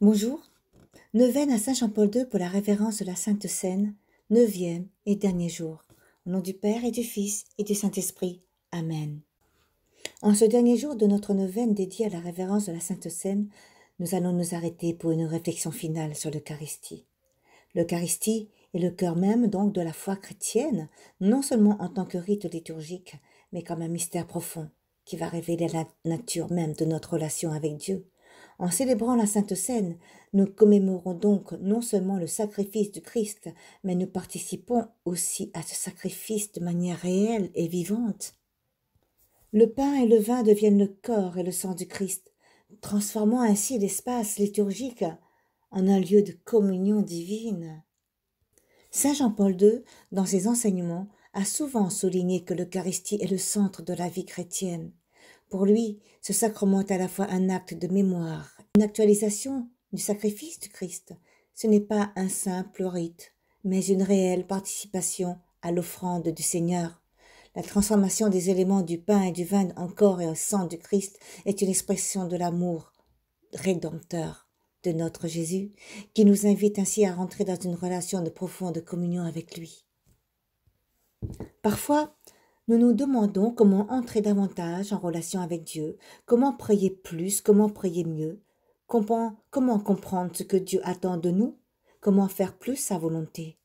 Bonjour. Neuvaine à Saint-Jean-Paul II pour la révérence de la Sainte Seine, neuvième et dernier jour. Au nom du Père et du Fils et du Saint-Esprit. Amen. En ce dernier jour de notre neuvaine dédiée à la révérence de la Sainte Seine, nous allons nous arrêter pour une réflexion finale sur l'Eucharistie. L'Eucharistie est le cœur même donc de la foi chrétienne, non seulement en tant que rite liturgique, mais comme un mystère profond qui va révéler la nature même de notre relation avec Dieu en célébrant la Sainte Seine, nous commémorons donc non seulement le sacrifice du Christ, mais nous participons aussi à ce sacrifice de manière réelle et vivante. Le pain et le vin deviennent le corps et le sang du Christ, transformant ainsi l'espace liturgique en un lieu de communion divine. Saint Jean-Paul II, dans ses enseignements, a souvent souligné que l'Eucharistie est le centre de la vie chrétienne. Pour lui, ce sacrement est à la fois un acte de mémoire, une actualisation du sacrifice du Christ. Ce n'est pas un simple rite, mais une réelle participation à l'offrande du Seigneur. La transformation des éléments du pain et du vin en corps et en sang du Christ est une expression de l'amour rédempteur de notre Jésus, qui nous invite ainsi à rentrer dans une relation de profonde communion avec lui. Parfois, nous nous demandons comment entrer davantage en relation avec Dieu, comment prier plus, comment prier mieux, Comment, comprendre ce que Dieu attend de nous Comment faire plus sa volonté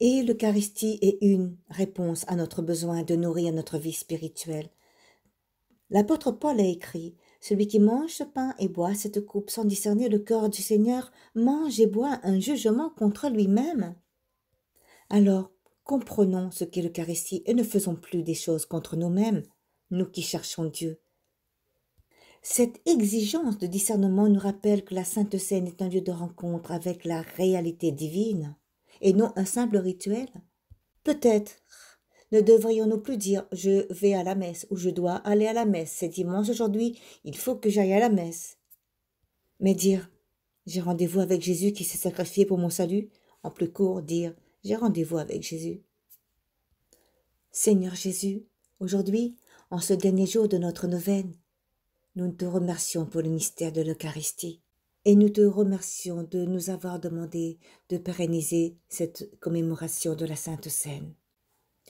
Et l'Eucharistie est une réponse à notre besoin de nourrir notre vie spirituelle. L'apôtre Paul a écrit Celui qui mange ce pain et boit cette coupe sans discerner le cœur du Seigneur mange et boit un jugement contre lui-même. Alors, comprenons ce qu'est l'Eucharistie et ne faisons plus des choses contre nous-mêmes, nous qui cherchons Dieu. Cette exigence de discernement nous rappelle que la Sainte Seine est un lieu de rencontre avec la réalité divine et non un simple rituel. Peut-être ne devrions-nous plus dire je vais à la messe ou je dois aller à la messe, c'est dimanche aujourd'hui, il faut que j'aille à la messe. Mais dire j'ai rendez-vous avec Jésus qui s'est sacrifié pour mon salut, en plus court dire j'ai rendez-vous avec Jésus. Seigneur Jésus, aujourd'hui, en ce dernier jour de notre neuvaine, nous te remercions pour le mystère de l'Eucharistie et nous te remercions de nous avoir demandé de pérenniser cette commémoration de la Sainte Seine.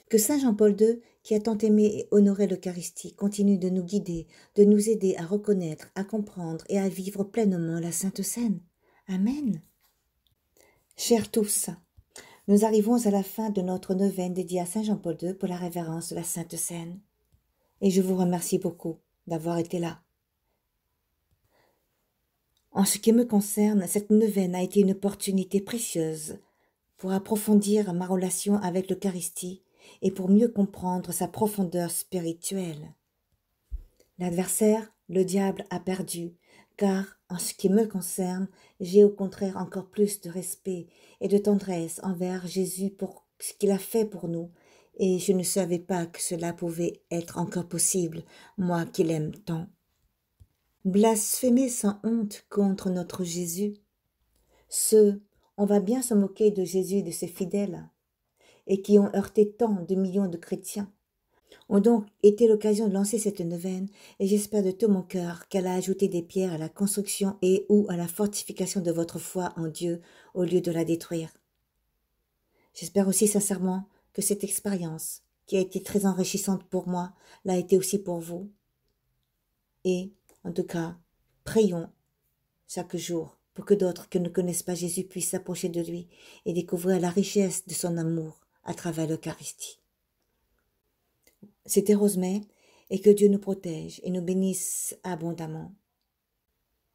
Que Saint Jean-Paul II, qui a tant aimé et honoré l'Eucharistie, continue de nous guider, de nous aider à reconnaître, à comprendre et à vivre pleinement la Sainte Seine. Amen. Chers tous, nous arrivons à la fin de notre neuvaine dédiée à Saint Jean-Paul II pour la révérence de la Sainte Seine. Et je vous remercie beaucoup d'avoir été là. En ce qui me concerne, cette neuvaine a été une opportunité précieuse pour approfondir ma relation avec l'Eucharistie et pour mieux comprendre sa profondeur spirituelle. L'adversaire, le diable, a perdu, car, en ce qui me concerne, j'ai au contraire encore plus de respect et de tendresse envers Jésus pour ce qu'il a fait pour nous, et je ne savais pas que cela pouvait être encore possible, moi qui l'aime tant blasphémer sans honte contre notre Jésus. Ceux, on va bien se moquer de Jésus et de ses fidèles, et qui ont heurté tant de millions de chrétiens, ont donc été l'occasion de lancer cette neuvaine, et j'espère de tout mon cœur qu'elle a ajouté des pierres à la construction et ou à la fortification de votre foi en Dieu au lieu de la détruire. J'espère aussi sincèrement que cette expérience, qui a été très enrichissante pour moi, l'a été aussi pour vous. Et en tout cas, prions chaque jour pour que d'autres qui ne connaissent pas Jésus puissent s'approcher de lui et découvrir la richesse de son amour à travers l'Eucharistie. C'était Rosemet et que Dieu nous protège et nous bénisse abondamment.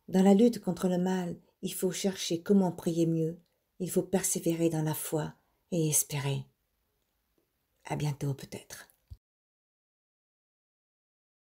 Dans la lutte contre le mal, il faut chercher comment prier mieux, il faut persévérer dans la foi et espérer. À bientôt peut-être.